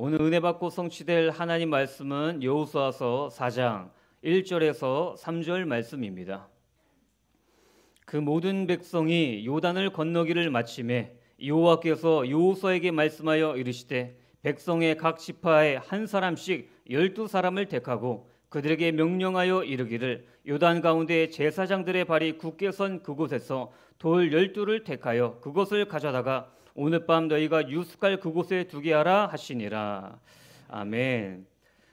오늘 은혜 받고 성취될 하나님 말씀은 여호수아서 4장 1절에서 3절 말씀입니다. 그 모든 백성이 요단을 건너기를 마침에 여호와께서 여호수아에게 말씀하여 이르시되 백성의 각 지파에 한 사람씩 열두 사람을 택하고 그들에게 명령하여 이르기를 요단 가운데 제사장들의 발이 굳게 선 그곳에서 돌 열두를 택하여 그것을 가져다가 오늘 밤 너희가 유숙할 그곳에 두게 하라 하시니라. 아멘.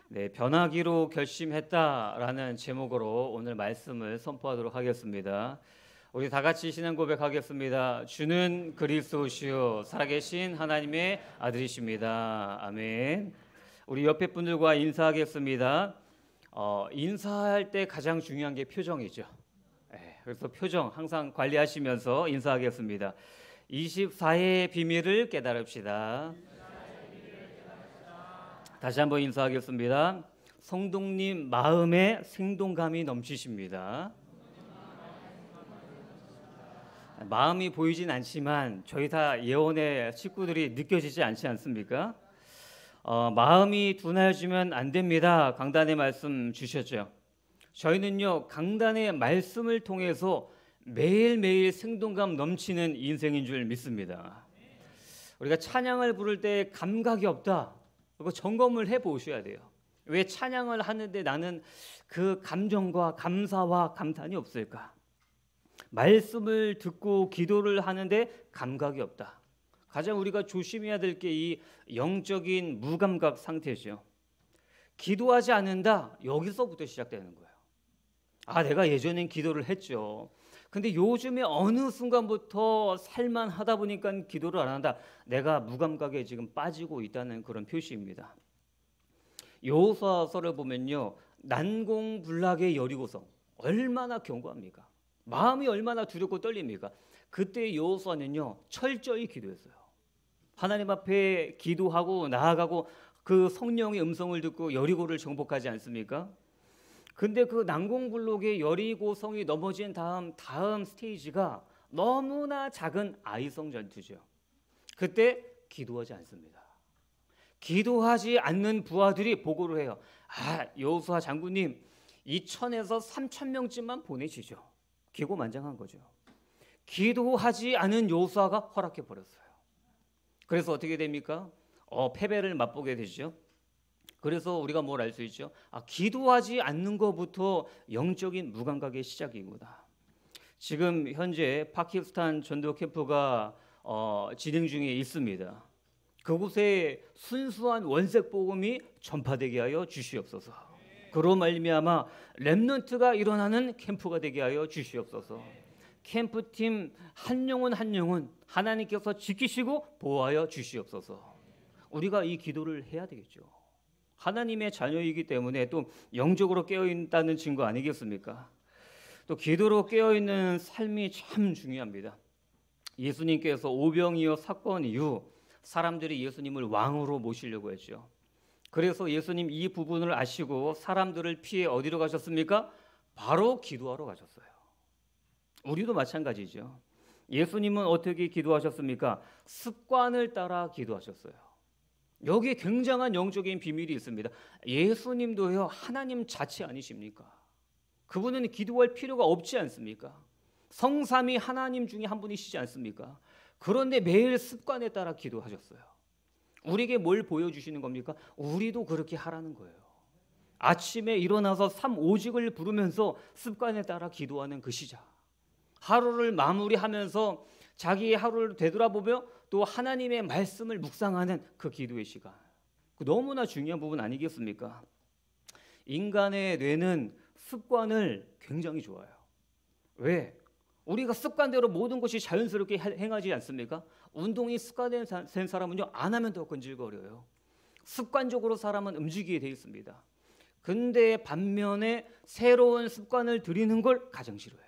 네, 변하기로 결심했다라는 제목으로 오늘 말씀을 선포하도록 하겠습니다. 우리 다 같이 신앙 고백하겠습니다. 주는 그리스도시요 살아계신 하나님의 아들이십니다. 아멘. 우리 옆에 분들과 인사하겠습니다. 어, 인사할 때 가장 중요한 게 표정이죠. 네, 그래서 표정 항상 관리하시면서 인사하겠습니다. 24회의 비밀을 깨달읍시다. 다시 한번 인사하겠습니다. 성동님 마음에 생동감이 넘치십니다. 마음이 보이진 않지만 저희 다 예원의 식구들이 느껴지지 않지 않습니까? 어, 마음이 둔하지면안 됩니다. 강단의 말씀 주셨죠. 저희는요 강단의 말씀을 통해서 매일매일 생동감 넘치는 인생인 줄 믿습니다. 우리가 찬양을 부를 때 감각이 없다. 그거 점검을 해 보셔야 돼요. 왜 찬양을 하는데 나는 그 감정과 감사와 감탄이 없을까? 말씀을 듣고 기도를 하는데 감각이 없다. 가장 우리가 조심해야 될 게 이 영적인 무감각 상태죠. 기도하지 않는다. 여기서부터 시작되는 거예요. 아, 내가 예전엔 기도를 했죠. 근데 요즘에 어느 순간부터 살만 하다 보니까 기도를 안 한다. 내가 무감각에 지금 빠지고 있다는 그런 표시입니다. 여사서를 보면요. 난공불락의 여리고성 얼마나 경고합니까? 마음이 얼마나 두렵고 떨립니까? 그때 여호는요 철저히 기도했어요. 하나님 앞에 기도하고 나아가고 그 성령의 음성을 듣고 여리고를 정복하지 않습니까? 근데 그 난공불록의 여리고성이 넘어진 다음 다음 스테이지가 너무나 작은 아이성 전투죠. 그때 기도하지 않습니다. 기도하지 않는 부하들이 보고를 해요. 아, 여호수아 장군님 2천에서 3천 명쯤만 보내시죠. 기고만장한 거죠. 기도하지 않은 여호수아가 허락해 버렸어요. 그래서 어떻게 됩니까? 어, 패배를 맛보게 되죠. 그래서 우리가 뭘 알 수 있죠? 아, 기도하지 않는 것부터 영적인 무감각의 시작이구나. 지금 현재 파키스탄 전도 캠프가 어, 진행 중에 있습니다. 그곳에 순수한 원색 복음이 전파되게 하여 주시옵소서. 그로 말미암아 렘넌트가 일어나는 캠프가 되게 하여 주시옵소서. 캠프팀 한 영혼 한 영혼 하나님께서 지키시고 보호하여 주시옵소서. 우리가 이 기도를 해야 되겠죠. 하나님의 자녀이기 때문에 또 영적으로 깨어 있다는 증거 아니겠습니까? 또 기도로 깨어 있는 삶이 참 중요합니다. 예수님께서 오병이어 사건 이후 사람들이 예수님을 왕으로 모시려고 했죠. 그래서 예수님 이 부분을 아시고 사람들을 피해 어디로 가셨습니까? 바로 기도하러 가셨어요. 우리도 마찬가지죠. 예수님은 어떻게 기도하셨습니까? 습관을 따라 기도하셨어요. 여기에 굉장한 영적인 비밀이 있습니다. 예수님도요 하나님 자체 아니십니까? 그분은 기도할 필요가 없지 않습니까? 성삼이 하나님 중에 한 분이시지 않습니까? 그런데 매일 습관에 따라 기도하셨어요. 우리에게 뭘 보여주시는 겁니까? 우리도 그렇게 하라는 거예요. 아침에 일어나서 삼오직을 부르면서 습관에 따라 기도하는 그 시작. 하루를 마무리하면서 자기의 하루를 되돌아보며 또 하나님의 말씀을 묵상하는 그 기도의 시간. 그 너무나 중요한 부분 아니겠습니까? 인간의 뇌는 습관을 굉장히 좋아요. 왜? 우리가 습관대로 모든 것이 자연스럽게 행하지 않습니까? 운동이 습관된 사람은요 안 하면 더 건질거려요. 습관적으로 사람은 움직이게 돼 있습니다. 근데 반면에 새로운 습관을 들이는 걸 가장 싫어해요.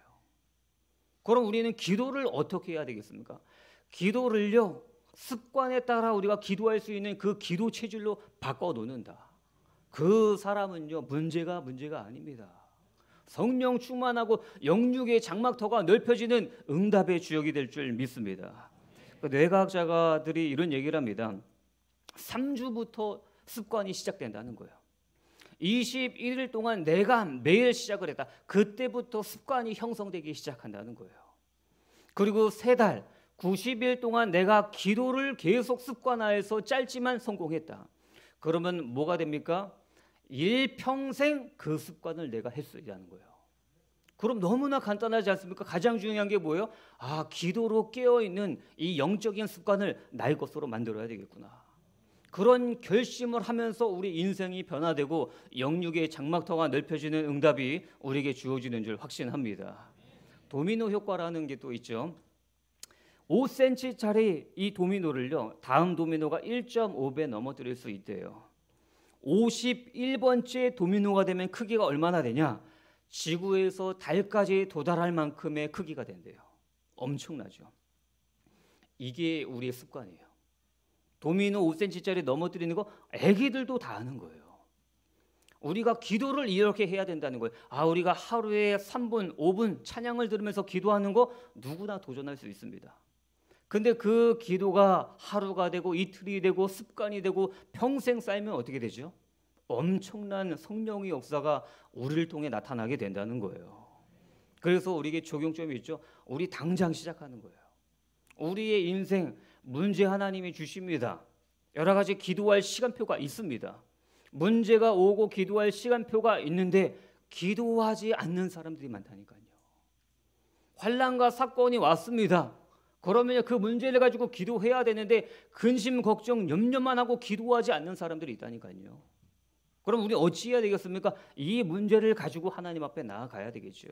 그럼 우리는 기도를 어떻게 해야 되겠습니까? 기도를요 습관에 따라 우리가 기도할 수 있는 그 기도 체질로 바꿔 놓는다. 그 사람은요 문제가 문제가 아닙니다. 성령 충만하고 영육의 장막터가 넓혀지는 응답의 주역이 될 줄 믿습니다. 그 뇌과학자가들이 이런 얘기를 합니다. 3주부터 습관이 시작된다는 거예요. 21일 동안 내가 매일 시작을 했다. 그때부터 습관이 형성되기 시작한다는 거예요. 그리고 세 달, 90일 동안 내가 기도를 계속 습관화해서 짧지만 성공했다. 그러면 뭐가 됩니까? 일평생 그 습관을 내가 했어야하는 거예요. 그럼 너무나 간단하지 않습니까? 가장 중요한 게 뭐예요? 아, 기도로 깨어있는 이 영적인 습관을 나의 것으로 만들어야 되겠구나. 그런 결심을 하면서 우리 인생이 변화되고 영육의 장막터가 넓혀지는 응답이 우리에게 주어지는 줄 확신합니다. 도미노 효과라는 게 또 있죠. 5cm짜리 이 도미노를요. 다음 도미노가 1.5배 넘어뜨릴 수 있대요. 51번째 도미노가 되면 크기가 얼마나 되냐? 지구에서 달까지 도달할 만큼의 크기가 된대요. 엄청나죠. 이게 우리의 습관이에요. 도미노 5cm짜리 넘어뜨리는 거 애기들도 다 하는 거예요. 우리가 기도를 이렇게 해야 된다는 거예요. 아, 우리가 하루에 3분, 5분 찬양을 들으면서 기도하는 거 누구나 도전할 수 있습니다. 근데 그 기도가 하루가 되고 이틀이 되고 습관이 되고 평생 쌓이면 어떻게 되죠? 엄청난 성령의 역사가 우리를 통해 나타나게 된다는 거예요. 그래서 우리에게 적용점이 있죠. 우리 당장 시작하는 거예요. 우리의 인생 문제 하나님이 주십니다. 여러 가지 기도할 시간표가 있습니다. 문제가 오고 기도할 시간표가 있는데 기도하지 않는 사람들이 많다니까요. 환란과 사건이 왔습니다. 그러면 그 문제를 가지고 기도해야 되는데 근심, 걱정, 염려만 하고 기도하지 않는 사람들이 있다니까요. 그럼 우리 어찌해야 되겠습니까? 이 문제를 가지고 하나님 앞에 나아가야 되겠죠.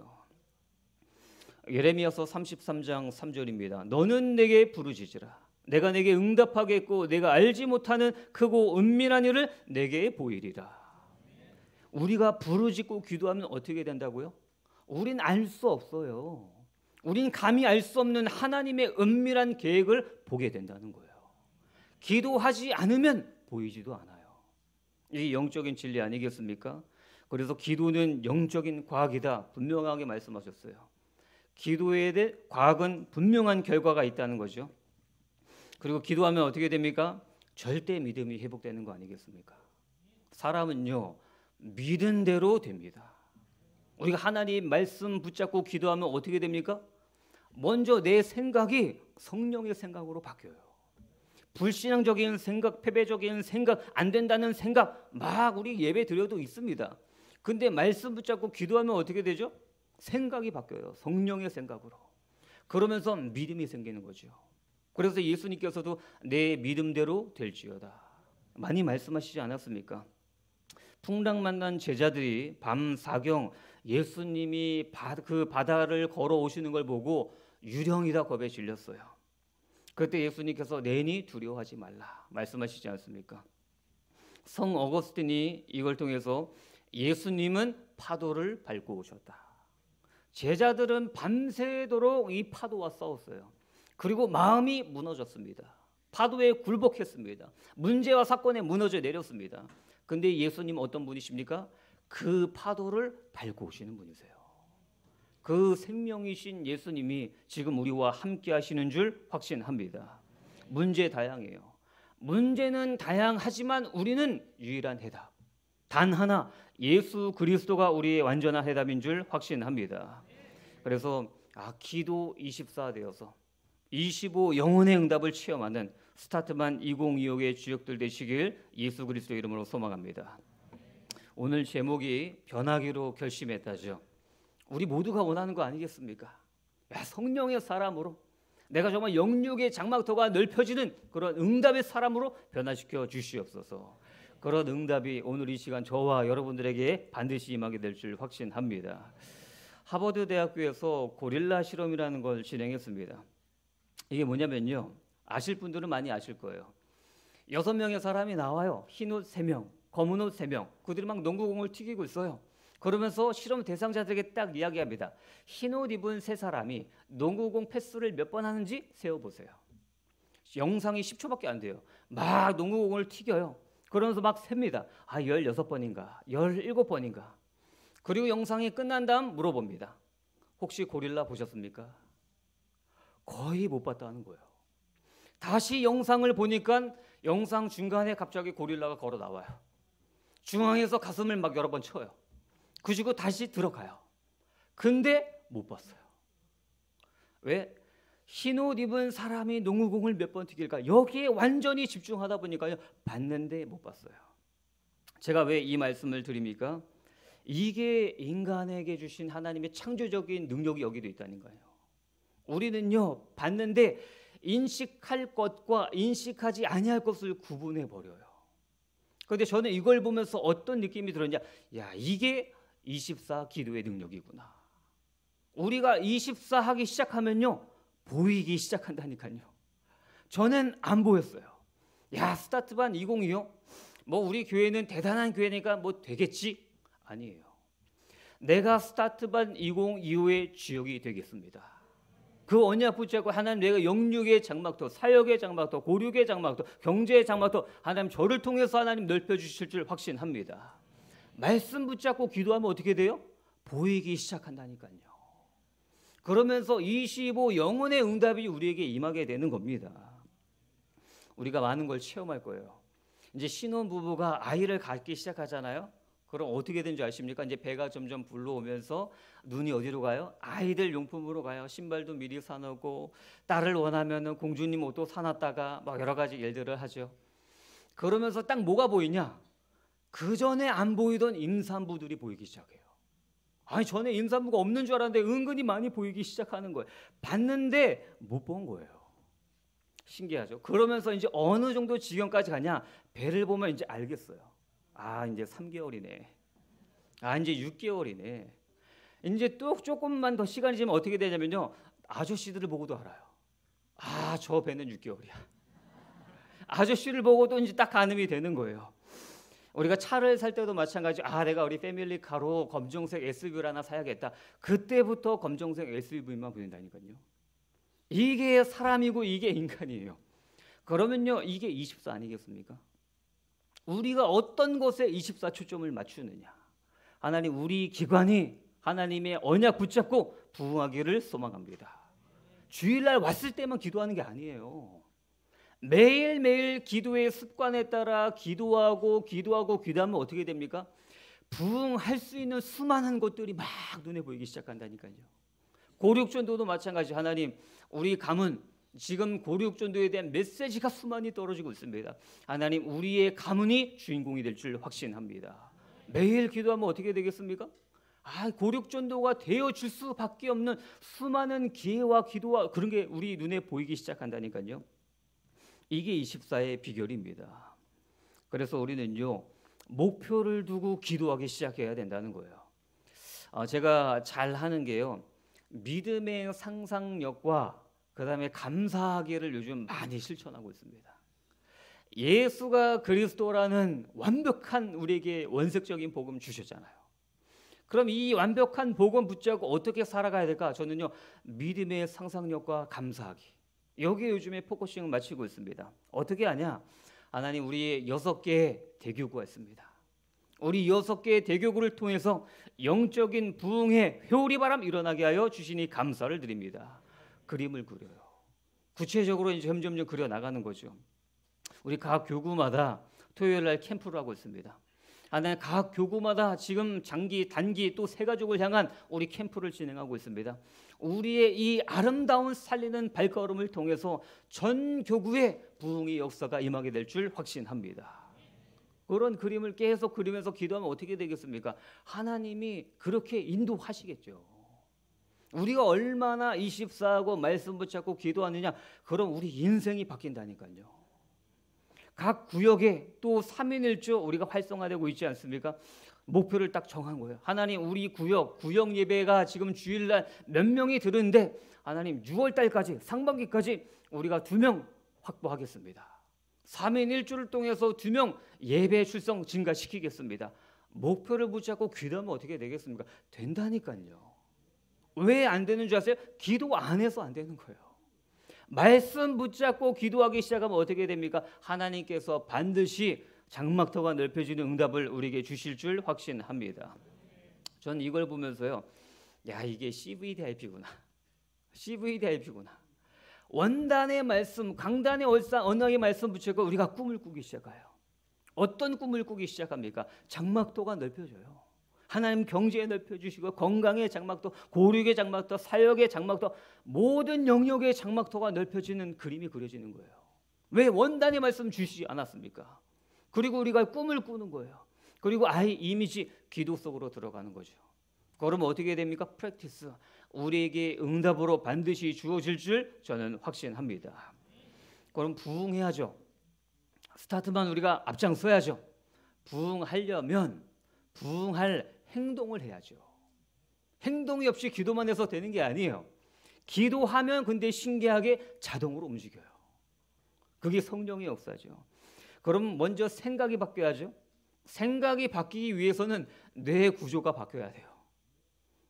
예레미야서 33장 3절입니다. 너는 내게 부르짖으라. 내가 내게 응답하겠고 내가 알지 못하는 크고 은밀한 일을 내게 보이리라. 우리가 부르짖고 기도하면 어떻게 된다고요? 우린 알 수 없어요. 우린 감히 알 수 없는 하나님의 은밀한 계획을 보게 된다는 거예요. 기도하지 않으면 보이지도 않아요. 이 영적인 진리 아니겠습니까? 그래서 기도는 영적인 과학이다. 분명하게 말씀하셨어요. 기도에 대해 과학은 분명한 결과가 있다는 거죠. 그리고 기도하면 어떻게 됩니까? 절대 믿음이 회복되는 거 아니겠습니까? 사람은요, 믿은 대로 됩니다. 우리가 하나님 말씀 붙잡고 기도하면 어떻게 됩니까? 먼저 내 생각이 성령의 생각으로 바뀌어요. 불신앙적인 생각, 패배적인 생각, 안 된다는 생각 막 우리 예배 드려도 있습니다. 근데 말씀 붙잡고 기도하면 어떻게 되죠? 생각이 바뀌어요. 성령의 생각으로. 그러면서 믿음이 생기는 거죠. 그래서 예수님께서도 내 믿음대로 될지어다. 많이 말씀하시지 않았습니까? 풍랑 만난 제자들이 밤 사경 예수님이 바, 그 바다를 걸어 오시는 걸 보고 유령이다 겁에 질렸어요. 그때 예수님께서 내니 두려워하지 말라 말씀하시지 않습니까? 성 어거스틴이 이걸 통해서 예수님은 파도를 밟고 오셨다. 제자들은 밤새도록 이 파도와 싸웠어요. 그리고 마음이 무너졌습니다. 파도에 굴복했습니다. 문제와 사건에 무너져 내렸습니다. 근데 예수님 어떤 분이십니까? 그 파도를 밟고 오시는 분이세요. 그 생명이신 예수님이 지금 우리와 함께 하시는 줄 확신합니다. 문제 다양해요. 문제는 다양하지만 우리는 유일한 해답. 단 하나 예수 그리스도가 우리의 완전한 해답인 줄 확신합니다. 그래서 아 기도 24되어서 25 영혼의 응답을 체험하는 스타트만 2025의 주역들 되시길 예수 그리스도 이름으로 소망합니다. 오늘 제목이 변하기로 결심했다죠. 우리 모두가 원하는 거 아니겠습니까? 야, 성령의 사람으로 내가 정말 영육의 장막터가 넓혀지는 그런 응답의 사람으로 변화시켜 주시옵소서. 그런 응답이 오늘 이 시간 저와 여러분들에게 반드시 임하게 될 줄 확신합니다. 하버드 대학교에서 고릴라 실험이라는 걸 진행했습니다. 이게 뭐냐면요. 아실 분들은 많이 아실 거예요. 여섯 명의 사람이 나와요. 흰옷세 명, 검은 옷세 명. 그들이 막 농구공을 튀기고 있어요. 그러면서 실험 대상자들에게 딱 이야기합니다. 흰옷 입은 세 사람이 농구공 패스를 몇 번 하는지 세어보세요. 영상이 10초밖에 안 돼요. 막 농구공을 튀겨요. 그러면서 막 셉니다. 아, 16번인가, 17번인가. 그리고 영상이 끝난 다음 물어봅니다. 혹시 고릴라 보셨습니까? 거의 못 봤다는 거예요. 다시 영상을 보니까 영상 중간에 갑자기 고릴라가 걸어 나와요. 중앙에서 가슴을 막 여러 번 쳐요. 그리고 다시 들어가요. 근데 못 봤어요. 왜? 흰옷 입은 사람이 농구공을 몇 번 튀길까? 여기에 완전히 집중하다 보니까요. 봤는데 못 봤어요. 제가 왜 이 말씀을 드립니까? 이게 인간에게 주신 하나님의 창조적인 능력이 여기도 있다는 거예요. 우리는요. 봤는데 인식할 것과 인식하지 아니할 것을 구분해 버려요. 그런데 저는 이걸 보면서 어떤 느낌이 들었냐? 야, 이게 24 기도의 능력이구나. 우리가 24 하기 시작하면요. 보이기 시작한다니까요. 저는 안 보였어요. 야, 스타트반 2025. 뭐 우리 교회는 대단한 교회니까 뭐 되겠지? 아니에요. 내가 스타트반 2025의 주역이 되겠습니다. 그 언약 붙잡고 하나님 내가 영육의 장막도 사역의 장막도 고륙의 장막도 경제의 장막도 하나님 저를 통해서 하나님 넓혀 주실 줄 확신합니다. 말씀 붙잡고 기도하면 어떻게 돼요? 보이기 시작한다니까요. 그러면서 25 영혼의 응답이 우리에게 임하게 되는 겁니다. 우리가 많은 걸 체험할 거예요. 이제 신혼 부부가 아이를 갖기 시작하잖아요. 그럼 어떻게 되지 아십니까? 이제 배가 점점 불러오면서 눈이 어디로 가요? 아이들 용품으로 가요. 신발도 미리 사놓고 딸을 원하면은 공주님 옷도 사놨다가 막 여러 가지 일들을 하죠. 그러면서 딱 뭐가 보이냐? 그 전에 안 보이던 임산부들이 보이기 시작해요. 아니 전에 임산부가 없는 줄 알았는데 은근히 많이 보이기 시작하는 거예요. 봤는데 못 본 거예요. 신기하죠. 그러면서 이제 어느 정도 지경까지 가냐? 배를 보면 이제 알겠어요. 아 이제 3개월이네. 아 이제 6개월이네. 이제 또 조금만 더 시간이 지면 어떻게 되냐면요. 아저씨들을 보고도 알아요. 아저 배는 6개월이야. 아저씨를 보고도 이제 딱 가늠이 되는 거예요. 우리가 차를 살 때도 마찬가지. 아, 내가 우리 패밀리 카로 검정색 SUV를 하나 사야겠다. 그때부터 검정색 SUV만 보낸다니까요 이게 사람이고 이게 인간이에요. 그러면요, 이게 24 아니겠습니까? 우리가 어떤 것에 24 초점을 맞추느냐. 하나님 우리 기관이 하나님의 언약 붙잡고 부흥하기를 소망합니다. 주일날 왔을 때만 기도하는 게 아니에요. 매일매일 기도의 습관에 따라 기도하고 기도하고 기도하면 어떻게 됩니까? 부흥할 수 있는 수많은 것들이 막 눈에 보이기 시작한다니까요. 고륙전도도 마찬가지 하나님 우리 감은 지금 고륙전도에 대한 메시지가 수많이 떨어지고 있습니다. 하나님 우리의 가문이 주인공이 될 줄 확신합니다. 매일 기도하면 어떻게 되겠습니까? 아, 고륙전도가 되어질 수밖에 없는 수많은 기회와 기도와 그런 게 우리 눈에 보이기 시작한다니까요. 이게 24의 비결입니다. 그래서 우리는요, 목표를 두고 기도하기 시작해야 된다는 거예요. 어, 제가 잘 하는 게요, 믿음의 상상력과 그 다음에 감사하기를 요즘 많이 실천하고 있습니다. 예수가 그리스도라는 완벽한 우리에게 원색적인 복음 주셨잖아요. 그럼 이 완벽한 복음 붙잡고 어떻게 살아가야 될까? 저는요 믿음의 상상력과 감사하기. 여기에 요즘에 포커싱을 마치고 있습니다. 어떻게 하냐? 하나님 우리 여섯 개의 대교구가 있습니다. 우리 여섯 개의 대교구를 통해서 영적인 부흥의 효리바람 일어나게 하여 주시니 감사를 드립니다. 그림을 그려요. 구체적으로 이제 점점점 그려 나가는 거죠. 우리 각 교구마다 토요일 날 캠프를 하고 있습니다. 안에 아, 네, 각 교구마다 지금 장기, 단기 또 세 가족을 향한 우리 캠프를 진행하고 있습니다. 우리의 이 아름다운 살리는 발걸음을 통해서 전 교구에 부흥의 역사가 임하게 될 줄 확신합니다. 그런 그림을 계속 그리면서 기도하면 어떻게 되겠습니까? 하나님이 그렇게 인도하시겠죠. 우리가 얼마나 24하고 말씀 붙잡고 기도하느냐, 그럼 우리 인생이 바뀐다니까요. 각 구역에 또 3인일조 우리가 활성화되고 있지 않습니까? 목표를 딱 정한 거예요. 하나님 우리 구역 구역 예배가 지금 주일날 몇 명이 드는데 하나님 6월 달까지 상반기까지 우리가 두 명 확보하겠습니다. 3인 1주를 통해서 두 명 예배 출석 증가시키겠습니다. 목표를 붙잡고 귀담으면 어떻게 되겠습니까? 된다니까요. 왜 안 되는 줄 아세요? 기도 안 해서 안 되는 거예요. 말씀 붙잡고 기도하기 시작하면 어떻게 됩니까? 하나님께서 반드시 장막터가 넓혀지는 응답을 우리에게 주실 줄 확신합니다. 전 이걸 보면서요. 야, 이게 CVDIP구나. CVDIP구나. 원단의 말씀, 강단의 언어의 말씀 붙이고 우리가 꿈을 꾸기 시작해요. 어떤 꿈을 꾸기 시작합니까? 장막도가 넓혀져요. 하나님 경제에 넓혀주시고 건강의 장막도 고륙의 장막도 사역의 장막도 모든 영역의 장막도가 넓혀지는 그림이 그려지는 거예요. 왜 원단의 말씀 주시지 않았습니까? 그리고 우리가 꿈을 꾸는 거예요. 그리고 아예 이미지 기도 속으로 들어가는 거죠. 그럼 어떻게 됩니까? 프랙티스. 우리에게 응답으로 반드시 주어질 줄 저는 확신합니다. 그럼 부흥해야죠 스타트만 우리가 앞장서야죠. 부흥하려면부흥할 행동을 해야죠. 행동이 없이 기도만 해서 되는 게 아니에요. 기도하면 근데 신기하게 자동으로 움직여요. 그게 성령의 역사죠. 그럼 먼저 생각이 바뀌어야죠. 생각이 바뀌기 위해서는 뇌 구조가 바뀌어야 돼요.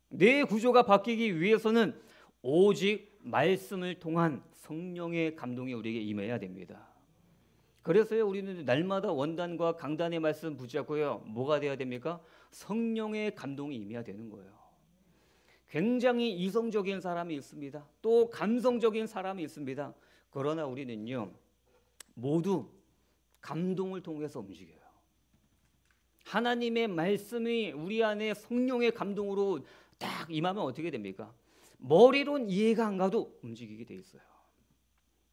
뇌 구조가 바뀌기 위해서는 오직 말씀을 통한 성령의 감동이 우리에게 임해야 됩니다. 그래서요 우리는 날마다 원단과 강단의 말씀 붙잡고요 뭐가 돼야 됩니까? 성령의 감동이 임해야 되는 거예요. 굉장히 이성적인 사람이 있습니다. 또 감성적인 사람이 있습니다. 그러나 우리는요 모두 감동을 통해서 움직여요. 하나님의 말씀이 우리 안에 성령의 감동으로 딱 임하면 어떻게 됩니까? 머리론 이해가 안 가도 움직이게 돼 있어요.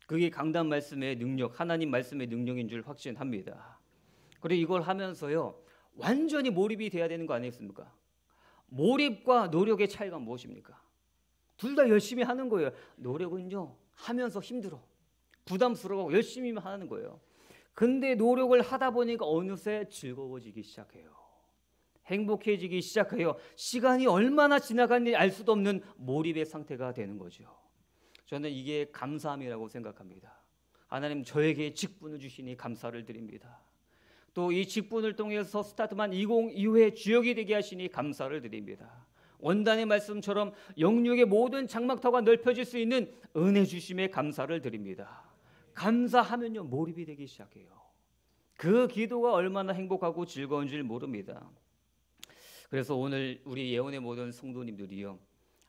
그게 강단 말씀의 능력, 하나님 말씀의 능력인 줄 확신합니다. 그리고 이걸 하면서요, 완전히 몰입이 돼야 되는 거 아니겠습니까? 몰입과 노력의 차이가 무엇입니까? 둘 다 열심히 하는 거예요. 노력은요, 하면서 힘들어. 부담스러워. 열심히만 하는 거예요. 근데 노력을 하다 보니까 어느새 즐거워지기 시작해요. 행복해지기 시작해요. 시간이 얼마나 지나갔는지 알 수도 없는 몰입의 상태가 되는 거죠. 저는 이게 감사함이라고 생각합니다. 하나님 저에게 직분을 주시니 감사를 드립니다. 또 이 직분을 통해서 스타트만 2025회 주역이 되게 하시니 감사를 드립니다. 원단의 말씀처럼 영육의 모든 장막터가 넓혀질 수 있는 은혜 주심에 감사를 드립니다. 감사하면요 몰입이 되기 시작해요. 그 기도가 얼마나 행복하고 즐거운지 모릅니다. 그래서 오늘 우리 예언의 모든 성도님들이요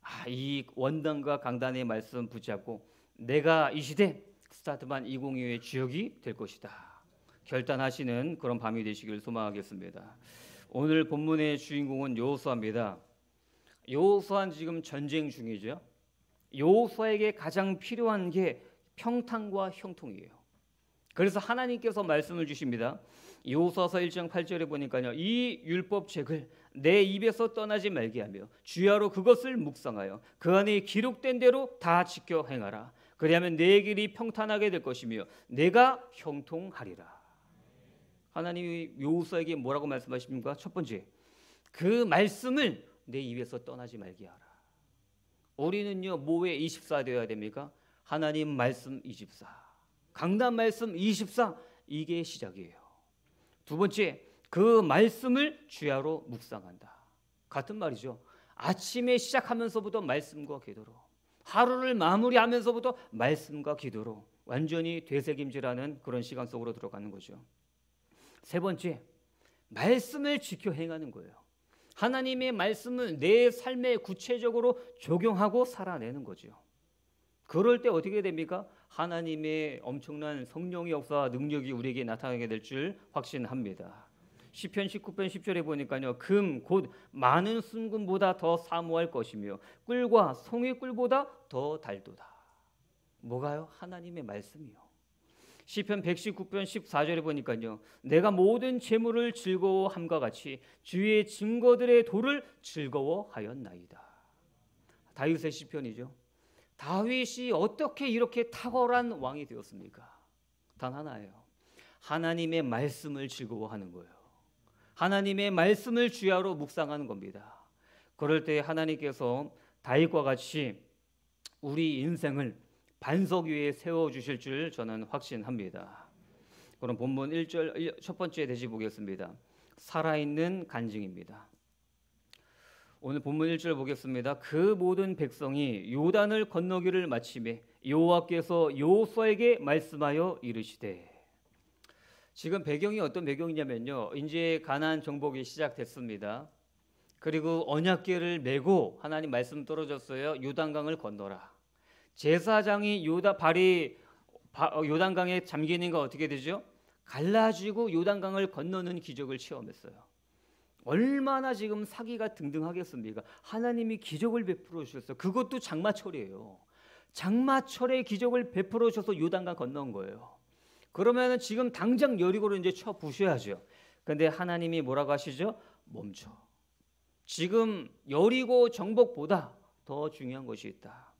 아, 이 원단과 강단의 말씀 붙잡고 내가 이 시대 스타트만 2025의 주역이 될 것이다. 결단하시는 그런 밤이 되시길 소망하겠습니다. 오늘 본문의 주인공은 여호수아입니다. 여호수아는 지금 전쟁 중이죠. 여호수아에게 가장 필요한 게 평탄과 형통이에요. 그래서 하나님께서 말씀을 주십니다. 여호수아서 1장 8절에 보니까요. 이 율법책을 내 입에서 떠나지 말게 하며 주야로 그것을 묵상하여 그 안에 기록된 대로 다 지켜 행하라. 그리하면 내 길이 평탄하게 될 것이며 내가 형통하리라. 하나님이 요우사에게 뭐라고 말씀하십니까? 첫 번째, 그 말씀을 내 입에서 떠나지 말게 하라. 우리는요 뭐에 24 되어야 됩니까? 하나님 말씀 24, 강단 말씀 24 이게 시작이에요. 두 번째, 그 말씀을 주야로 묵상한다. 같은 말이죠. 아침에 시작하면서부터 말씀과 기도로 하루를 마무리하면서부터 말씀과 기도로 완전히 되새김질하는 그런 시간 속으로 들어가는 거죠. 세 번째, 말씀을 지켜 행하는 거예요. 하나님의 말씀을 내 삶에 구체적으로 적용하고 살아내는 거죠. 그럴 때 어떻게 됩니까? 하나님의 엄청난 성령의 역사 능력이 우리에게 나타나게 될 줄 확신합니다. 시편 19편 10절에 보니까요. 금 곧 많은 순금보다 더 사모할 것이며 꿀과 송이 꿀보다 더 달도다. 뭐가요? 하나님의 말씀이요. 시편 119편 14절에 보니까요. 내가 모든 재물을 즐거워함과 같이 주의 증거들의 도를 즐거워하였나이다. 다윗의 시편이죠. 다윗이 어떻게 이렇게 탁월한 왕이 되었습니까? 단 하나예요. 하나님의 말씀을 즐거워하는 거예요. 하나님의 말씀을 주야로 묵상하는 겁니다. 그럴 때 하나님께서 다윗과 같이 우리 인생을 반석 위에 세워 주실 줄 저는 확신합니다. 그럼 본문 1절 첫 번째 대시 보겠습니다. 살아있는 간증입니다. 오늘 본문 1절 보겠습니다. 그 모든 백성이 요단을 건너기를 마침에 여호와께서 여호수아에게 말씀하여 이르시되 지금 배경이 어떤 배경이냐면요. 이제 가난안 정복이 시작됐습니다. 그리고 언약궤를 메고 하나님 말씀 떨어졌어요. 요단강을 건너라. 제사장이 요다 발이 어, 요단강에 잠기니까 어떻게 되죠? 갈라지고 요단강을 건너는 기적을 체험했어요. 얼마나 지금 사기가 등등하겠습니까? 하나님이 기적을 베풀어 주셨어. 그것도 장마철이에요. 장마철에 기적을 베풀어 주셔서 요단강 건넌 거예요. 그러면은 지금 당장 여리고를 이제 쳐 부셔야죠. 근데 하나님이 뭐라고 하시죠? 멈춰. 지금 여리고 정복보다 더 중요한 것이 있다.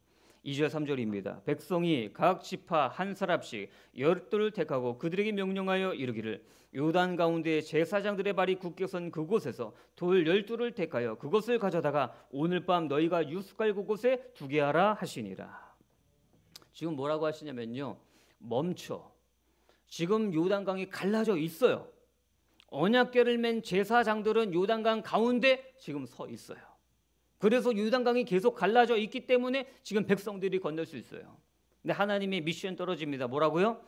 2절 3절입니다. 백성이 각 지파 한 사람씩 열두를 택하고 그들에게 명령하여 이르기를 요단 가운데 제사장들의 발이 굳게 선 그곳에서 돌 열두를 택하여 그것을 가져다가 오늘 밤 너희가 유스갈 그곳에 두게 하라 하시니라. 지금 뭐라고 하시냐면요. 멈춰. 지금 요단강이 갈라져 있어요. 언약궤를 맨 제사장들은 요단강 가운데 지금 서 있어요. 그래서 요단강이 계속 갈라져 있기 때문에 지금 백성들이 건널 수 있어요. 근데 하나님의 미션 떨어집니다. 뭐라고요?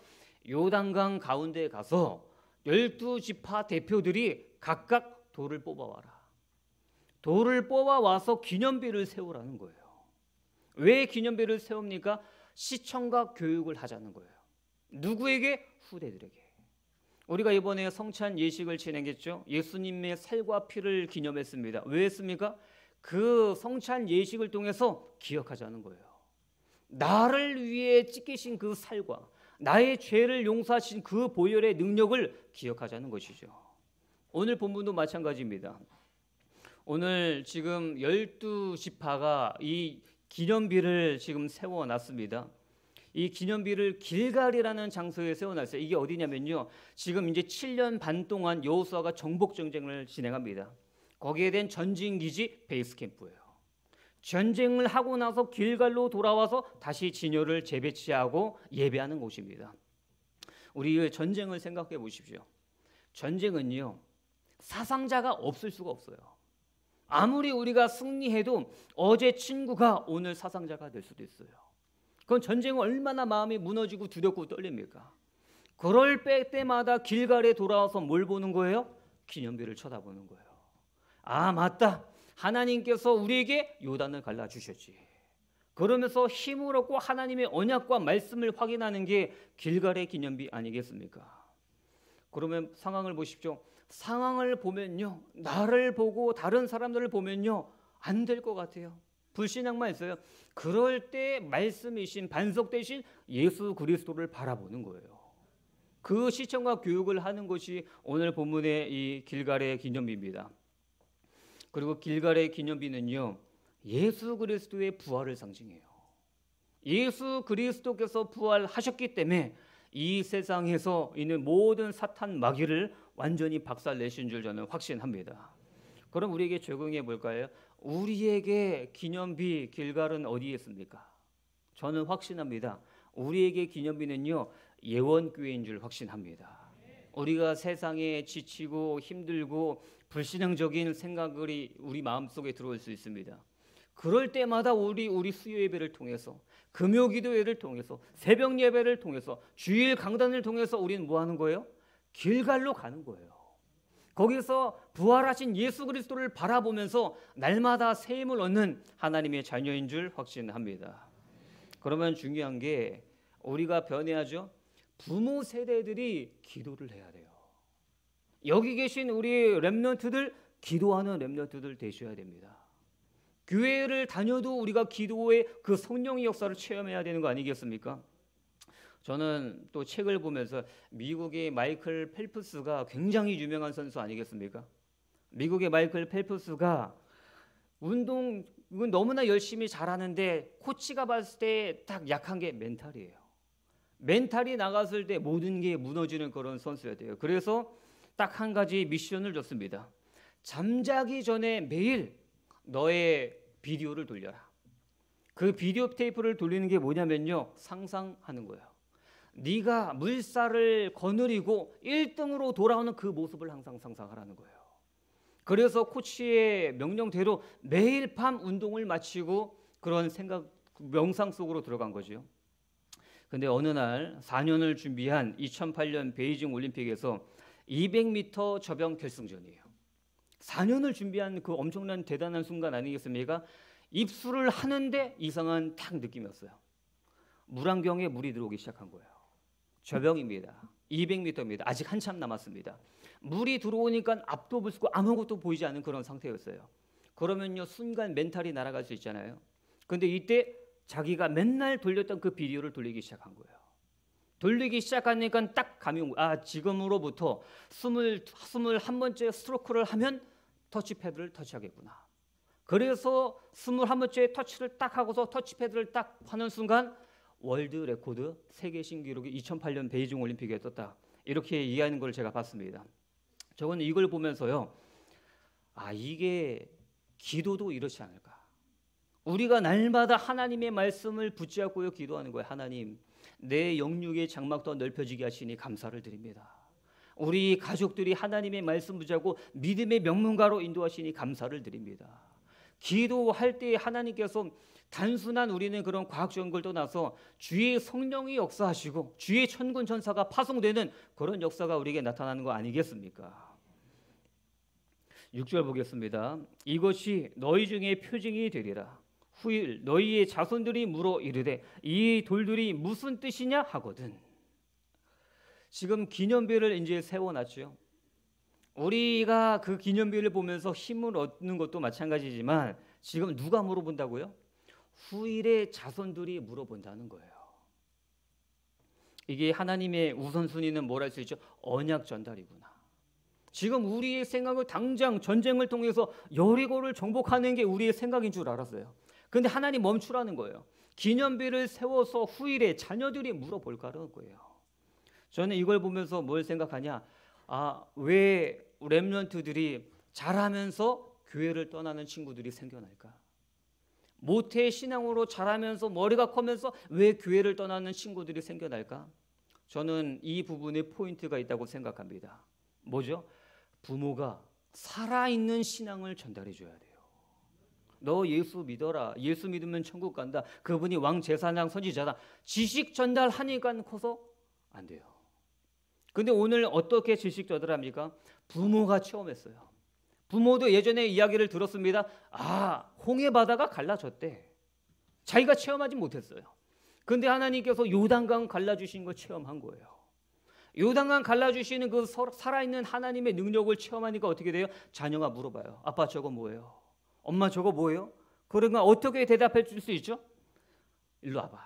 요단강 가운데 가서 열두 지파 대표들이 각각 돌을 뽑아와라. 돌을 뽑아와서 기념비를 세우라는 거예요. 왜 기념비를 세웁니까? 시청과 교육을 하자는 거예요. 누구에게? 후대들에게. 우리가 이번에 성찬 예식을 진행했죠. 예수님의 살과 피를 기념했습니다. 왜 했습니까? 그 성찬 예식을 통해서 기억하자는 거예요. 나를 위해 찢기신 그 살과 나의 죄를 용서하신 그 보혈의 능력을 기억하자는 것이죠. 오늘 본문도 마찬가지입니다. 오늘 지금 열두 지파가 이 기념비를 지금 세워놨습니다. 이 기념비를 길갈이라는 장소에 세워놨어요. 이게 어디냐면요. 지금 이제 7년 반 동안 여호수아가 정복 전쟁을 진행합니다. 거기에 대한 전진 기지 베이스 캠프예요. 전쟁을 하고 나서 길갈로 돌아와서 다시 진열을 재배치하고 예배하는 곳입니다. 우리의 전쟁을 생각해 보십시오. 전쟁은요. 사상자가 없을 수가 없어요. 아무리 우리가 승리해도 어제 친구가 오늘 사상자가 될 수도 있어요. 그건 전쟁은 얼마나 마음이 무너지고 두렵고 떨립니까? 그럴 때마다 길가에 돌아와서 뭘 보는 거예요? 기념비를 쳐다보는 거예요. 아, 맞다. 하나님께서 우리에게 요단을 갈라 주셨지. 그러면서 힘을 얻고 하나님의 언약과 말씀을 확인하는 게 길갈의 기념비 아니겠습니까? 그러면 상황을 보십시오. 상황을 보면요. 나를 보고 다른 사람들을 보면요. 안 될 것 같아요. 불신앙만 있어요. 그럴 때 말씀이신 반석 대신 예수 그리스도를 바라보는 거예요. 그 시청과 교육을 하는 것이 오늘 본문의 이 길갈의 기념비입니다. 그리고 길갈의 기념비는요. 예수 그리스도의 부활을 상징해요. 예수 그리스도께서 부활하셨기 때문에 이 세상에서 있는 모든 사탄 마귀를 완전히 박살내신 줄 저는 확신합니다. 그럼 우리에게 적용해 볼까요? 우리에게 기념비 길갈은 어디에 있습니까? 저는 확신합니다. 우리에게 기념비는요 예원교회인 줄 확신합니다. 우리가 세상에 지치고 힘들고 불신앙적인 생각이 우리 마음속에 들어올 수 있습니다. 그럴 때마다 우리 우리 수요 예배를 통해서 금요 기도회를 통해서 새벽 예배를 통해서 주일 강단을 통해서 우리는 뭐 하는 거예요? 길갈로 가는 거예요. 거기서 부활하신 예수 그리스도를 바라보면서 날마다 새 힘을 얻는 하나님의 자녀인 줄 확신합니다. 그러면 중요한 게 우리가 변해야죠. 부모 세대들이 기도를 해야 돼요. 여기 계신 우리 렘넌트들 기도하는 렘넌트들 되셔야 됩니다. 교회를 다녀도 우리가 기도의 그 성령의 역사를 체험해야 되는 거 아니겠습니까? 저는 또 책을 보면서 미국의 마이클 펠프스가 굉장히 유명한 선수 아니겠습니까? 미국의 마이클 펠프스가 운동은 너무나 열심히 잘하는데 코치가 봤을 때 딱 약한 게 멘탈이에요. 멘탈이 나갔을 때 모든 게 무너지는 그런 선수였대요. 그래서 딱 한 가지 미션을 줬습니다. 잠자기 전에 매일 너의 비디오를 돌려라. 그 비디오 테이프를 돌리는 게 뭐냐면요. 상상하는 거예요. 네가 물살을 거느리고 1등으로 돌아오는 그 모습을 항상 상상하라는 거예요. 그래서 코치의 명령대로 매일 밤 운동을 마치고 그런 생각 명상 속으로 들어간 거죠 근데 어느 날 4년을 준비한 2008년 베이징 올림픽에서 200m 접영 결승전이에요. 4년을 준비한 그 엄청난 대단한 순간 아니겠습니까? 입술을 하는데 이상한 탁 느낌이었어요. 물안경에 물이 들어오기 시작한 거예요. 저병입니다. 200m입니다. 아직 한참 남았습니다. 물이 들어오니까 앞도 볼 수고 아무것도 보이지 않는 그런 상태였어요. 그러면요 순간 멘탈이 날아갈 수 있잖아요. 근데 이때 자기가 맨날 돌렸던 그 비디오를 돌리기 시작한 거예요. 돌리기 시작하니까 딱 감이 온 거예요. 아 지금으로부터 스물 스물 한 번째 스트로크를 하면 터치패드를 터치하겠구나. 그래서 스물 한 번째 터치를 딱 하고서 터치패드를 딱 하는 순간 월드 레코드 세계 신기록이 2008년 베이징 올림픽에 떴다. 이렇게 이해하는 걸 제가 봤습니다. 저는 이걸 보면서요. 아, 이게 기도도 이렇지 않을까? 우리가 날마다 하나님의 말씀을 붙잡고요 기도하는 거예요. 하나님, 내 영육의 장막도 넓혀지게 하시니 감사를 드립니다. 우리 가족들이 하나님의 말씀 붙잡고 믿음의 명문가로 인도하시니 감사를 드립니다. 기도할 때 하나님께서 단순한 우리는 그런 과학적인 걸 떠나서 주의 성령이 역사하시고 주의 천군 천사가 파송되는 그런 역사가 우리에게 나타나는 거 아니겠습니까? 6절 보겠습니다. 이것이 너희 중에 표징이 되리라. 후일 너희의 자손들이 물어 이르되 이 돌들이 무슨 뜻이냐 하거든. 지금 기념비를 이제 세워놨죠. 우리가 그 기념비를 보면서 힘을 얻는 것도 마찬가지지만 지금 누가 물어본다고요? 후일의 자손들이 물어본다는 거예요. 이게 하나님의 우선순위는 뭘할수 있죠? 언약 전달이구나. 지금 우리의 생각을 당장 전쟁을 통해서 여리고를 정복하는 게 우리의 생각인 줄 알았어요. 근데 하나님 멈추라는 거예요. 기념비를 세워서 후일에 자녀들이 물어볼까라는 거예요. 저는 이걸 보면서 뭘 생각하냐? 아, 왜 랩런트들이 잘하면서 교회를 떠나는 친구들이 생겨날까? 모태 신앙으로 자라면서 머리가 커면서 왜 교회를 떠나는 친구들이 생겨날까? 저는 이 부분에 포인트가 있다고 생각합니다. 뭐죠? 부모가 살아있는 신앙을 전달해 줘야 돼요. 너 예수 믿어라. 예수 믿으면 천국 간다. 그분이 왕 제사장 선지자다. 지식 전달하니까 커서 안 돼요. 근데 오늘 어떻게 지식 전달합니까? 부모가 체험했어요. 부모도 예전에 이야기를 들었습니다. 아, 홍해 바다가 갈라졌대. 자기가 체험하지 못했어요. 근데 하나님께서 요단강 갈라주신 걸 체험한 거예요. 요단강 갈라주시는 그 살아있는 하나님의 능력을 체험하니까 어떻게 돼요? 자녀가 물어봐요. 아빠 저거 뭐예요? 엄마 저거 뭐예요? 그러니까 어떻게 대답해 줄 수 있죠? 일로 와봐.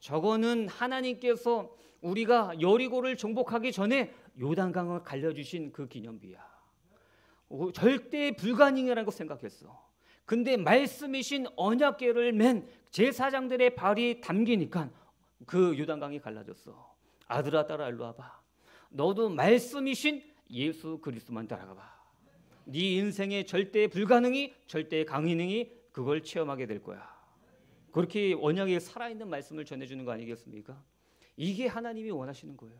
저거는 하나님께서 우리가 여리고를 정복하기 전에 요단강을 갈려주신 그 기념비야. 절대 불가능이라는 걸 생각했어. 근데 말씀이신 언약계를맨 제사장들의 발이 담기니까 그유단강이 갈라졌어. 아들아 따라 일로 와봐. 너도 말씀이신 예수 그리스도만 따라가봐. 네 인생의 절대 불가능이 절대 강인능이 그걸 체험하게 될 거야. 그렇게 언약에 살아있는 말씀을 전해주는 거 아니겠습니까? 이게 하나님이 원하시는 거예요.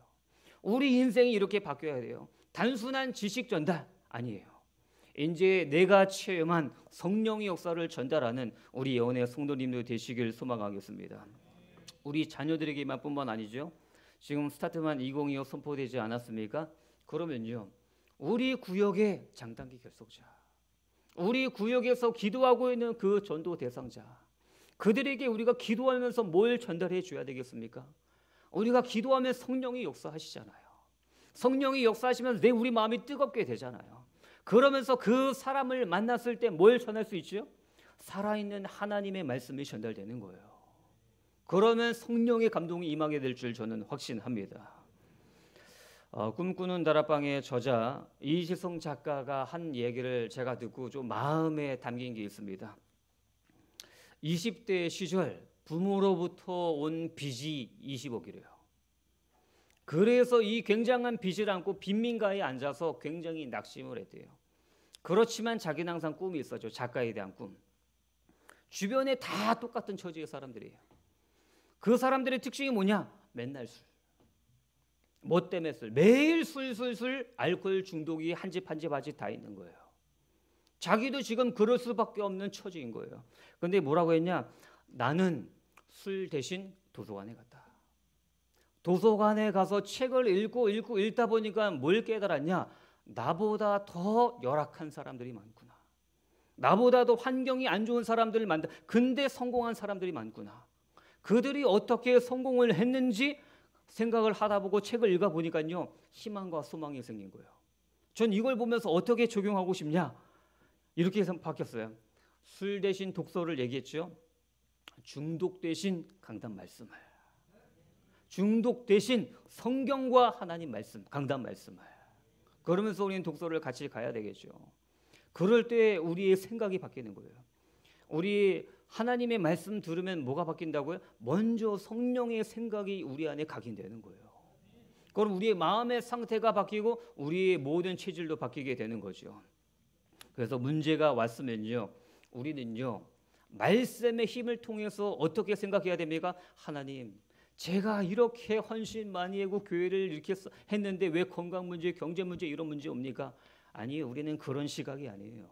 우리 인생이 이렇게 바뀌어야 돼요. 단순한 지식 전달 아니에요. 이제 내가 체험한 성령의 역사를 전달하는 우리 예언의 성도님들 되시길 소망하겠습니다. 우리 자녀들에게만 뿐만 아니죠. 지금 스타트만 2025 선포되지 않았습니까? 그러면요. 우리 구역의 장단기 결속자. 우리 구역에서 기도하고 있는 그 전도 대상자. 그들에게 우리가 기도하면서 뭘 전달해 줘야 되겠습니까? 우리가 기도하면 성령이 역사하시잖아요. 성령이 역사하시면 내 우리 마음이 뜨겁게 되잖아요. 그러면서 그 사람을 만났을 때 뭘 전할 수 있죠? 살아있는 하나님의 말씀이 전달되는 거예요. 그러면 성령의 감동이 임하게 될 줄 저는 확신합니다. 어, 꿈꾸는 다락방의 저자 이시성 작가가 한 얘기를 제가 듣고 좀 마음에 담긴 게 있습니다. 20대 시절 부모로부터 온 빚이 20억이래요. 그래서 이 굉장한 빚을 안고 빈민가에 앉아서 굉장히 낙심을 했대요. 그렇지만 자기는 항상 꿈이 있었죠. 작가에 대한 꿈. 주변에 다 똑같은 처지의 사람들이에요. 그 사람들의 특징이 뭐냐? 맨날 술. 뭐 때문에 술? 매일 술, 술, 술, 알코올 중독이 한 집 한집 아직 다 있는 거예요. 자기도 지금 그럴 수밖에 없는 처지인 거예요. 근데 뭐라고 했냐? 나는 술 대신 도서관에 갔다. 도서관에 가서 책을 읽고 읽고 읽다 보니까 뭘 깨달았냐? 나보다 더 열악한 사람들이 많구나. 나보다도 환경이 안 좋은 사람들을 만든 근데 성공한 사람들이 많구나. 그들이 어떻게 성공을 했는지 생각을 하다 보고 책을 읽어 보니까요. 희망과 소망이 생긴 거예요. 전 이걸 보면서 어떻게 적용하고 싶냐? 이렇게 해서 바뀌었어요. 술 대신 독서를 얘기했죠. 중독 대신 강단 말씀을. 중독 대신 성경과 하나님 말씀, 강단 말씀을. 그러면서 우리는 독서를 같이 가야 되겠죠. 그럴 때 우리의 생각이 바뀌는 거예요. 우리 하나님의 말씀 들으면 뭐가 바뀐다고요? 먼저 성령의 생각이 우리 안에 각인되는 거예요. 그럼 우리의 마음의 상태가 바뀌고 우리의 모든 체질도 바뀌게 되는 거죠. 그래서 문제가 왔으면요. 우리는요. 말씀의 힘을 통해서 어떻게 생각해야 됩니까? 하나님, 제가 이렇게 헌신 많이 하고 교회를 이렇게 했는데 왜 건강 문제, 경제 문제 이런 문제 옵니까? 아니요 우리는 그런 시각이 아니에요.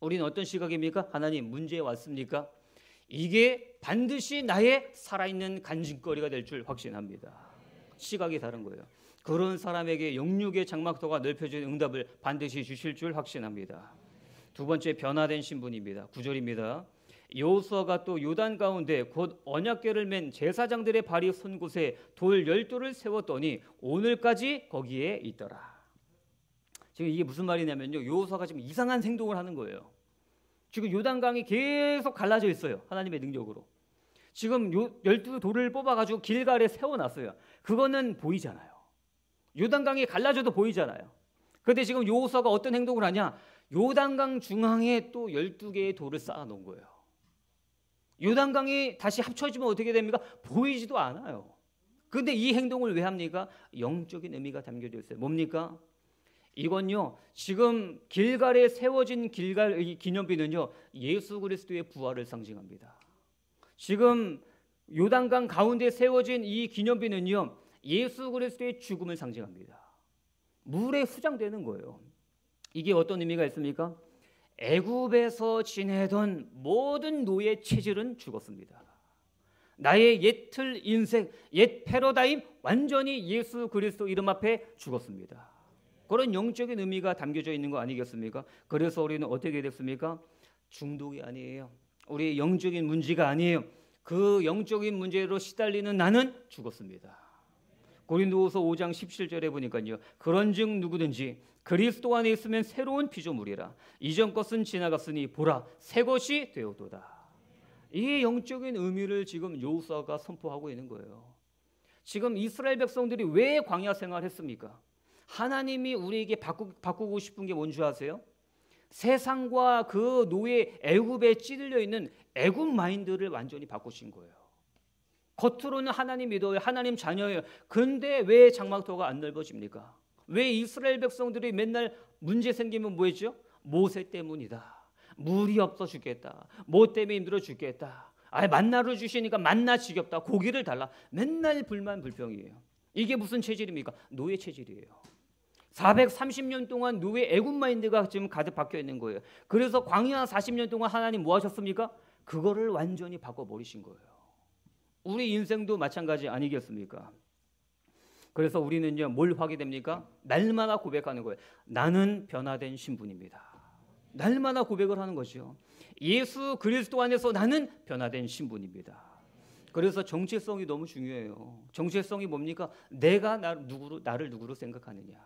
우리는 어떤 시각입니까? 하나님 문제 왔습니까? 이게 반드시 나의 살아있는 간증거리가 될 줄 확신합니다. 시각이 다른 거예요. 그런 사람에게 영육의 장막도가 넓혀진 응답을 반드시 주실 줄 확신합니다. 두 번째 변화된 신분입니다. 구절입니다. 여호수아가 또 요단 가운데 곧 언약궤를 맨 제사장들의 발이 선 곳에 돌 열도를 세웠더니 오늘까지 거기에 있더라. 지금 이게 무슨 말이냐면요. 여호수아가 지금 이상한 행동을 하는 거예요. 지금 요단강이 계속 갈라져 있어요. 하나님의 능력으로. 지금 요, 열두 돌을 뽑아가지고 길가에 세워놨어요. 그거는 보이잖아요. 요단강이 갈라져도 보이잖아요. 그런데 지금 요호수아가 어떤 행동을 하냐? 요단강 중앙에 또 열두 개의 돌을 쌓아놓은 거예요. 요단강이 다시 합쳐지면 어떻게 됩니까? 보이지도 않아요. 근데 이 행동을 왜 합니까? 영적인 의미가 담겨져 있어요. 뭡니까? 이건요. 지금 길갈에 세워진 길갈 기념비는요. 예수 그리스도의 부활을 상징합니다. 지금 요단강 가운데 세워진 이 기념비는요. 예수 그리스도의 죽음을 상징합니다. 물에 수장되는 거예요. 이게 어떤 의미가 있습니까? 애굽에서 지내던 모든 노예 체질은 죽었습니다. 나의 옛 틀 인생, 옛 패러다임 완전히 예수 그리스도 이름 앞에 죽었습니다. 그런 영적인 의미가 담겨져 있는 거 아니겠습니까? 그래서 우리는 어떻게 됐습니까? 중독이 아니에요. 우리의 영적인 문제가 아니에요. 그 영적인 문제로 시달리는 나는 죽었습니다. 고린도후서 5장 17절에 보니까요. 그런즉 누구든지 그리스도 안에 있으면 새로운 피조물이라 이전 것은 지나갔으니 보라 새 것이 되어도다. 이 영적인 의미를 지금 요사가 선포하고 있는 거예요. 지금 이스라엘 백성들이 왜 광야 생활했습니까? 하나님이 우리에게 바꾸, 바꾸고 싶은 게 뭔지 아세요? 세상과 그 노예 애굽에 찌들려 있는 애굽 마인드를 완전히 바꾸신 거예요. 겉으로는 하나님 믿어요. 하나님 자녀예요. 근데 왜 장막터가 안 넓어집니까? 왜 이스라엘 백성들이 맨날 문제 생기면 뭐 했죠? 모세 때문이다. 물이 없어 죽겠다. 뭐 때문에 힘들어 죽겠다. 아 만나를 주시니까 만나 지겹다. 고기를 달라. 맨날 불만 불평이에요. 이게 무슨 체질입니까? 노예 체질이에요. 430년 동안 노예 애굽 마인드가 지금 가득 박혀 있는 거예요. 그래서 광야 40년 동안 하나님 뭐 하셨습니까? 그거를 완전히 바꿔 버리신 거예요. 우리 인생도 마찬가지 아니겠습니까? 그래서 우리는요 뭘 하게 됩니까? 날마다 고백하는 거예요. 나는 변화된 신분입니다. 날마다 고백을 하는 거죠. 예수 그리스도 안에서 나는 변화된 신분입니다. 그래서 정체성이 너무 중요해요. 정체성이 뭡니까? 내가 나, 누구로, 나를 누구로 생각하느냐.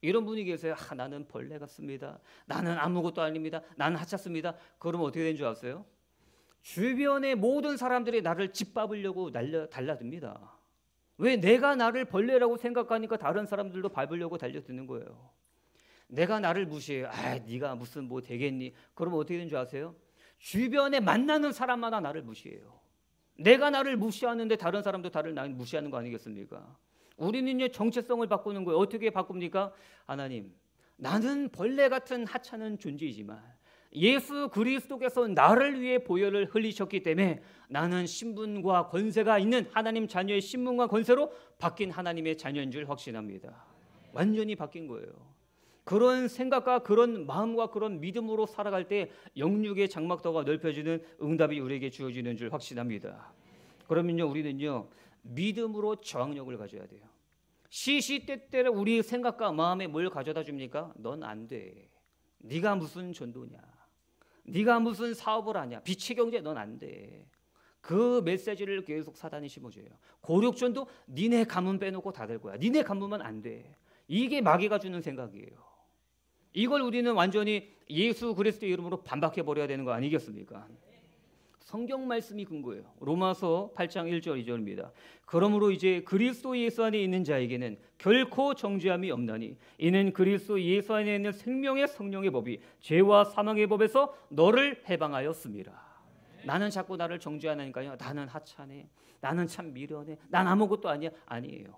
이런 분이 계세요. 아, 나는 벌레 같습니다. 나는 아무것도 아닙니다. 나는 하찮습니다. 그럼 어떻게 되줄 아세요? 주변의 모든 사람들이 나를 짓밟으려고 날려 달라듭니다. 왜 내가 나를 벌레라고 생각하니까 다른 사람들도 밟으려고 달려드는 거예요. 내가 나를 무시해. 아, 네가 무슨 뭐 되겠니? 그럼 어떻게 되는 줄 아세요? 주변에 만나는 사람마다 나를 무시해요. 내가 나를 무시하는데 다른 사람도 나를 무시하는 거 아니겠습니까? 우리는요 정체성을 바꾸는 거예요. 어떻게 바꿉니까? 하나님, 나는 벌레 같은 하찮은 존재이지만 예수 그리스도께서 나를 위해 보혈을 흘리셨기 때문에 나는 신분과 권세가 있는 하나님 자녀의 신분과 권세로 바뀐 하나님의 자녀인 줄 확신합니다. 완전히 바뀐 거예요. 그런 생각과 그런 마음과 그런 믿음으로 살아갈 때 영육의 장막도가 넓혀지는 응답이 우리에게 주어지는 줄 확신합니다. 그러면요 우리는요 믿음으로 저항력을 가져야 돼요. 시시때때로 우리 생각과 마음에 뭘 가져다 줍니까? 넌 안 돼. 네가 무슨 전도냐? 네가 무슨 사업을 하냐? 빛의 경제 넌 안 돼. 그 메시지를 계속 사단이 심어줘요. 고력전도 니네 가문 빼놓고 다 될 거야. 니네 가문만 안 돼. 이게 마귀가 주는 생각이에요. 이걸 우리는 완전히 예수 그리스도 이름으로 반박해 버려야 되는 거 아니겠습니까? 성경 말씀이 근거예요. 로마서 8장 1절 2절입니다. 그러므로 이제 그리스도 예수 안에 있는 자에게는 결코 정죄함이 없나니 이는 그리스도 예수 안에 있는 생명의 성령의 법이 죄와 사망의 법에서 너를 해방하였습니다. 나는 자꾸 나를 정죄하니까요. 나는 하찮해. 나는 참 미련해. 난 아무것도 아니야. 아니에요.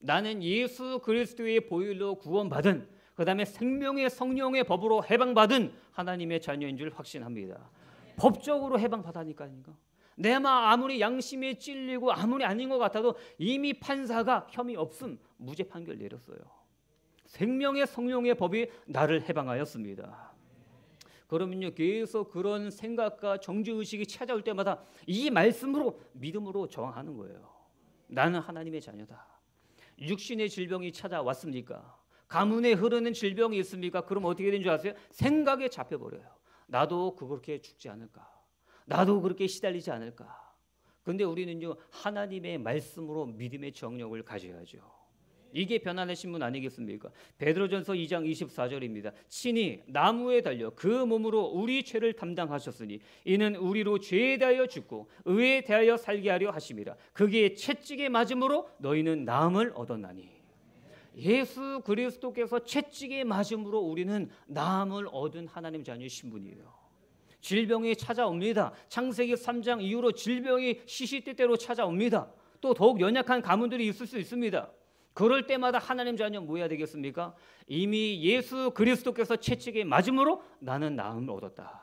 나는 예수 그리스도의 보혈로 구원받은 그다음에 생명의 성령의 법으로 해방받은 하나님의 자녀인 줄 확신합니다. 법적으로 해방받았으니까 내마 아무리 양심에 찔리고 아무리 아닌 것 같아도 이미 판사가 혐의 없음 무죄 판결 내렸어요. 생명의 성령의 법이 나를 해방하였습니다. 그러면요 계속 그런 생각과 정죄 의식이 찾아올 때마다 이 말씀으로 믿음으로 저항하는 거예요. 나는 하나님의 자녀다. 육신의 질병이 찾아왔습니까? 가문에 흐르는 질병이 있습니까? 그럼 어떻게 되줄 아세요? 생각에 잡혀버려요. 나도 그렇게 죽지 않을까? 나도 그렇게 시달리지 않을까? 근데 우리는요 하나님의 말씀으로 믿음의 정력을 가져야죠. 이게 변화되신 분 아니겠습니까? 베드로전서 2장 24절입니다. 친히 나무에 달려 그 몸으로 우리 죄를 담당하셨으니 이는 우리로 죄에 대하여 죽고 의에 대하여 살게 하려 하심이라. 그게 채찍에 맞음으로 너희는 남을 얻었나니. 예수 그리스도께서 채찍에 맞음으로 우리는 남을 얻은 하나님 자녀이 신분이에요. 질병이 찾아옵니다. 창세기 3장 이후로 질병이 시시때때로 찾아옵니다. 또 더욱 연약한 가문들이 있을 수 있습니다. 그럴 때마다 하나님 자녀 뭐 해야 되겠습니까? 이미 예수 그리스도께서 채찍에 맞음으로 나는 나음을 얻었다.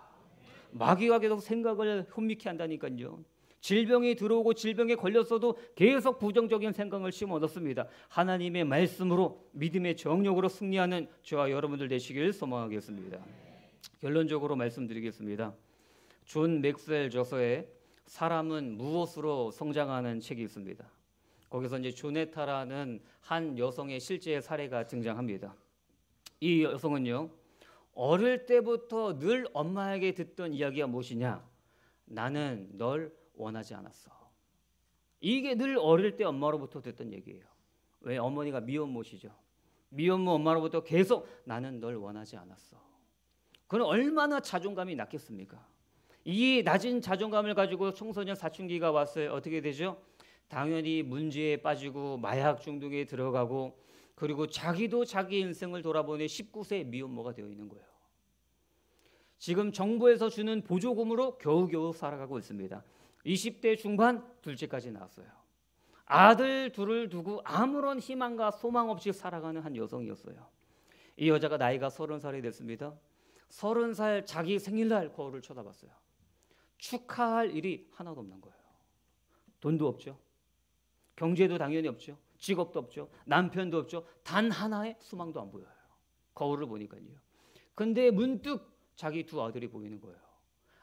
마귀가 계속 생각을 혼미케 한다니까요. 질병이 들어오고 질병에 걸렸어도 계속 부정적인 생각을 심어 넣습니다. 하나님의 말씀으로 믿음의 정력으로 승리하는 저와 여러분들 되시길 소망하겠습니다. 결론적으로 말씀드리겠습니다. 존 맥스웰 저서의 사람은 무엇으로 성장하는 책이 있습니다. 거기서 이제 조네타라는 한 여성의 실제 사례가 등장합니다. 이 여성은요. 어릴 때부터 늘 엄마에게 듣던 이야기가 무엇이냐? 나는 널 원하지 않았어. 이게 늘 어릴 때 엄마로부터 듣던 얘기예요. 왜 어머니가 미혼모시죠? 미혼모 엄마로부터 계속 나는 널 원하지 않았어. 그건 얼마나 자존감이 낮겠습니까? 이 낮은 자존감을 가지고 청소년 사춘기가 왔어요. 어떻게 되죠? 당연히 문제에 빠지고 마약 중독에 들어가고 그리고 자기도 자기 인생을 돌아보니 19세 미혼모가 되어 있는 거예요. 지금 정부에서 주는 보조금으로 겨우겨우 살아가고 있습니다. 20대 중반 둘째까지 낳았어요. 아들 둘을 두고 아무런 희망과 소망 없이 살아가는 한 여성이었어요. 이 여자가 나이가 서른 살이 됐습니다. 서른 살 자기 생일날 거울을 쳐다봤어요. 축하할 일이 하나도 없는 거예요. 돈도 없죠. 경제도 당연히 없죠. 직업도 없죠. 남편도 없죠. 단 하나의 소망도 안 보여요. 거울을 보니까요. 근데 문득 자기 두 아들이 보이는 거예요.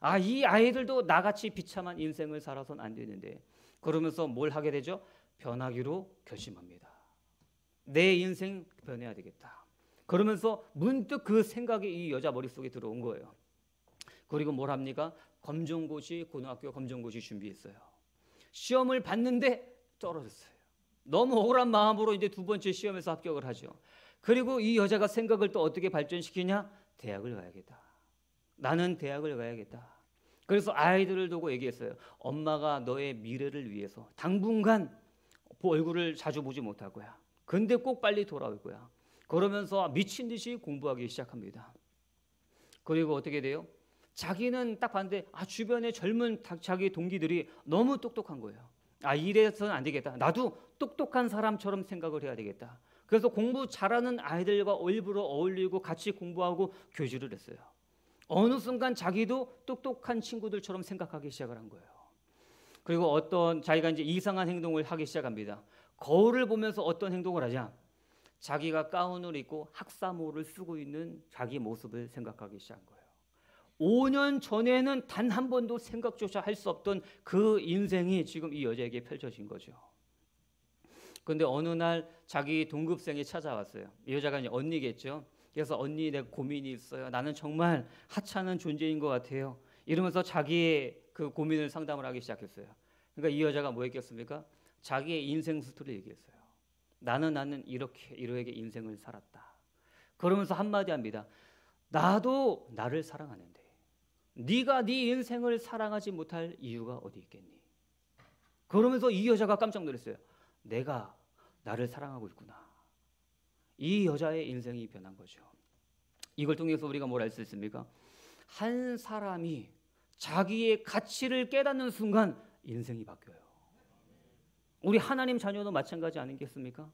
아, 이 아이들도 나같이 비참한 인생을 살아선 안 되는데. 그러면서 뭘 하게 되죠? 변하기로 결심합니다. 내 인생 변해야 되겠다. 그러면서 문득 그 생각이 이 여자 머릿속에 들어온 거예요. 그리고 뭘 합니까? 검정고시, 고등학교 검정고시 준비했어요. 시험을 봤는데 떨어졌어요. 너무 억울한 마음으로 이제 두 번째 시험에서 합격을 하죠. 그리고 이 여자가 생각을 또 어떻게 발전시키냐? 대학을 가야겠다. 나는 대학을 가야겠다. 그래서 아이들을 두고 얘기했어요. 엄마가 너의 미래를 위해서 당분간 얼굴을 자주 보지 못할 거야. 근데 꼭 빨리 돌아올 거야. 그러면서 미친 듯이 공부하기 시작합니다. 그리고 어떻게 돼요? 자기는 딱 봤는데 아 주변의 젊은 자기 동기들이 너무 똑똑한 거예요. 아 이래서는 안 되겠다. 나도 똑똑한 사람처럼 생각을 해야 되겠다. 그래서 공부 잘하는 아이들과 일부러 어울리고 같이 공부하고 교주를 했어요. 어느 순간 자기도 똑똑한 친구들처럼 생각하기 시작을 한 거예요. 그리고 어떤 자기가 이제 이상한 행동을 하기 시작합니다. 거울을 보면서 어떤 행동을 하자. 자기가 가운을 입고 학사모를 쓰고 있는 자기 모습을 생각하기 시작한 거예요. 5년 전에는 단 한 번도 생각조차 할 수 없던 그 인생이 지금 이 여자에게 펼쳐진 거죠. 근데 어느 날 자기 동급생이 찾아왔어요. 이 여자가 이제 언니겠죠. 그래서 언니 내 고민이 있어요. 나는 정말 하찮은 존재인 것 같아요. 이러면서 자기의 그 고민을 상담을 하기 시작했어요. 그러니까 이 여자가 뭐 했겠습니까? 자기의 인생 스토리 얘기했어요. 나는 나는 이렇게 이러에게 인생을 살았다. 그러면서 한마디 합니다. 나도 나를 사랑하는데 네가 네 인생을 사랑하지 못할 이유가 어디 있겠니? 그러면서 이 여자가 깜짝 놀랐어요. 내가 나를 사랑하고 있구나. 이 여자의 인생이 변한 거죠. 이걸 통해서 우리가 뭘 알 수 있습니까? 한 사람이 자기의 가치를 깨닫는 순간 인생이 바뀌어요. 우리 하나님 자녀도 마찬가지 아니겠습니까?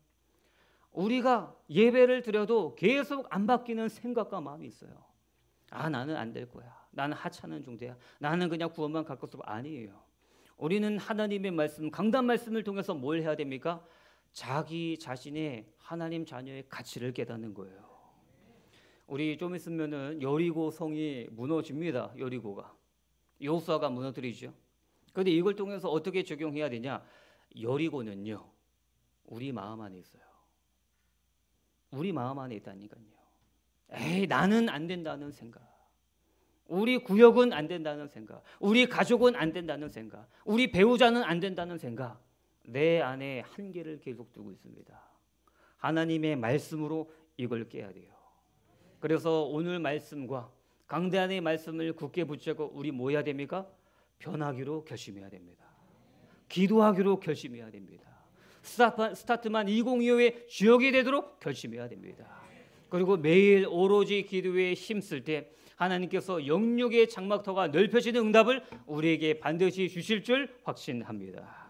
우리가 예배를 드려도 계속 안 바뀌는 생각과 마음이 있어요. 아, 나는 안 될 거야. 나는 하찮은 종대야. 나는 그냥 구원만 갈것으 아니에요. 우리는 하나님의 말씀, 강단 말씀을 통해서 뭘 해야 됩니까? 자기 자신의 하나님 자녀의 가치를 깨닫는 거예요. 우리 좀 있으면은 여리고 성이 무너집니다. 여리고가 여호수아가 무너뜨리죠. 그런데 이걸 통해서 어떻게 적용해야 되냐? 여리고는요, 우리 마음 안에 있어요. 우리 마음 안에 있다니까요. 에이, 나는 안 된다는 생각. 우리 구역은 안 된다는 생각. 우리 가족은 안 된다는 생각. 우리 배우자는 안 된다는 생각. 내 안에 한계를 계속 두고 있습니다. 하나님의 말씀으로 이걸 깨야 돼요. 그래서 오늘 말씀과 강대한의 말씀을 굳게 붙잡고 우리 뭐 해야 됩니까? 변하기로 결심해야 됩니다. 기도하기로 결심해야 됩니다. 스타트만 2025의 주역이 되도록 결심해야 됩니다. 그리고 매일 오로지 기도에 힘쓸 때 하나님께서 영육의 장막터가 넓혀지는 응답을 우리에게 반드시 주실 줄 확신합니다.